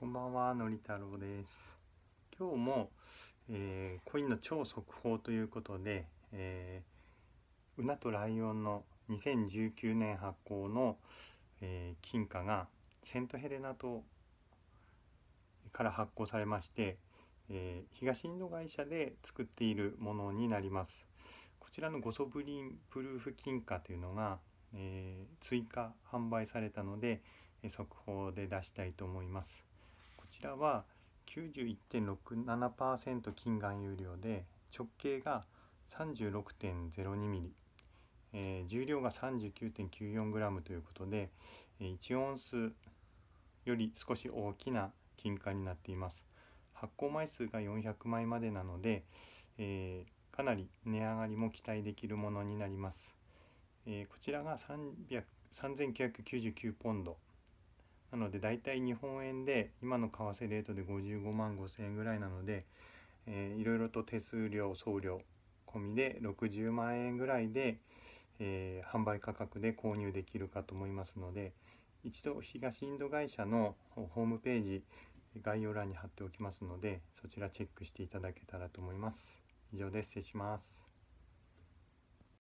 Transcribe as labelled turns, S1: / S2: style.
S1: こんばんは、のり太郎です。今日も、えー、コインの超速報ということで、えー、うとライオンの2019年発行の、えー、金貨がセントヘレナ島から発行されまして、えー、東インド会社で作っているものになります。こちらのゴソブリンプルーフ金貨というのが、えー、追加販売されたので速報で出したいと思います。ちらは91.67%金含有料で直径が 36.02mm、えー、重量が 39.94g ということで1オンスより少し大きな金塊になっています発行枚数が400枚までなので、えー、かなり値上がりも期待できるものになります、えー、こちらが3999ポンドなので大体日本円で今の為替レートで55万5,000円ぐらいなので、えいろいろと手数料送料込みで60万円ぐらいで、えー、販売価格で購入できるかと思いますので一度東インド会社のホームページ概要欄に貼っておきますのでそちらチェックしていただけたらと思います。以上です失礼します